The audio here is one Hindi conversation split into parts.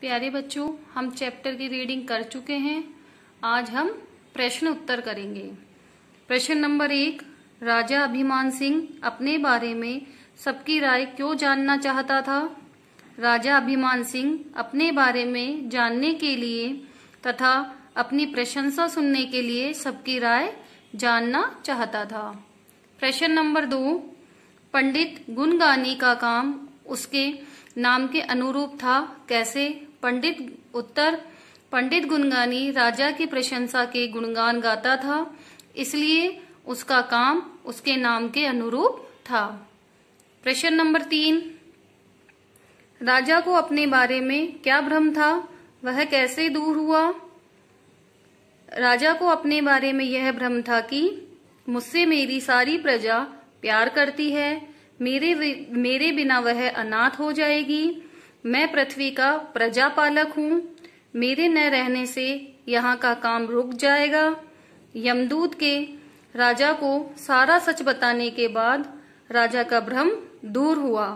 प्यारे बच्चों हम चैप्टर की रीडिंग कर चुके हैं आज हम प्रश्न उत्तर करेंगे प्रश्न नंबर एक राजा अभिमान सिंह अपने बारे में सबकी राय क्यों जानना चाहता था राजा अभिमान सिंह अपने बारे में जानने के लिए तथा अपनी प्रशंसा सुनने के लिए सबकी राय जानना चाहता था प्रश्न नंबर दो पंडित गुनगानी का काम उसके नाम के अनुरूप था कैसे पंडित उत्तर पंडित गुणगानी राजा की प्रशंसा के गुणगान गाता था इसलिए उसका काम उसके नाम के अनुरूप था प्रश्न नंबर तीन राजा को अपने बारे में क्या भ्रम था वह कैसे दूर हुआ राजा को अपने बारे में यह भ्रम था कि मुझसे मेरी सारी प्रजा प्यार करती है मेरे मेरे बिना वह अनाथ हो जाएगी मैं पृथ्वी का प्रजापालक हूँ मेरे न रहने से यहाँ का काम रुक जाएगा यमदूत के राजा को सारा सच बताने के बाद राजा का भ्रम दूर हुआ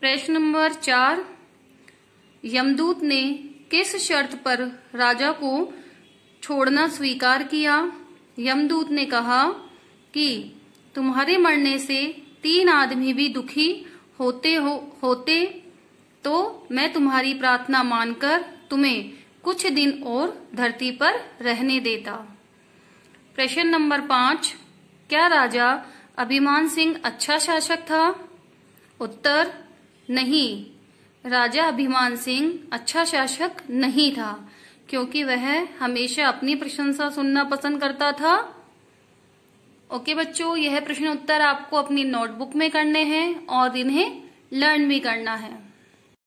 प्रश्न नंबर चार यमदूत ने किस शर्त पर राजा को छोड़ना स्वीकार किया यमदूत ने कहा कि तुम्हारे मरने से तीन आदमी भी दुखी होते हो होते तो मैं तुम्हारी प्रार्थना मानकर तुम्हें कुछ दिन और धरती पर रहने देता प्रश्न नंबर पांच क्या राजा अभिमान सिंह अच्छा शासक था उत्तर नहीं राजा अभिमान सिंह अच्छा शासक नहीं था क्योंकि वह हमेशा अपनी प्रशंसा सुनना पसंद करता था ओके बच्चों यह प्रश्न उत्तर आपको अपनी नोटबुक में करने हैं और इन्हें लर्न भी करना है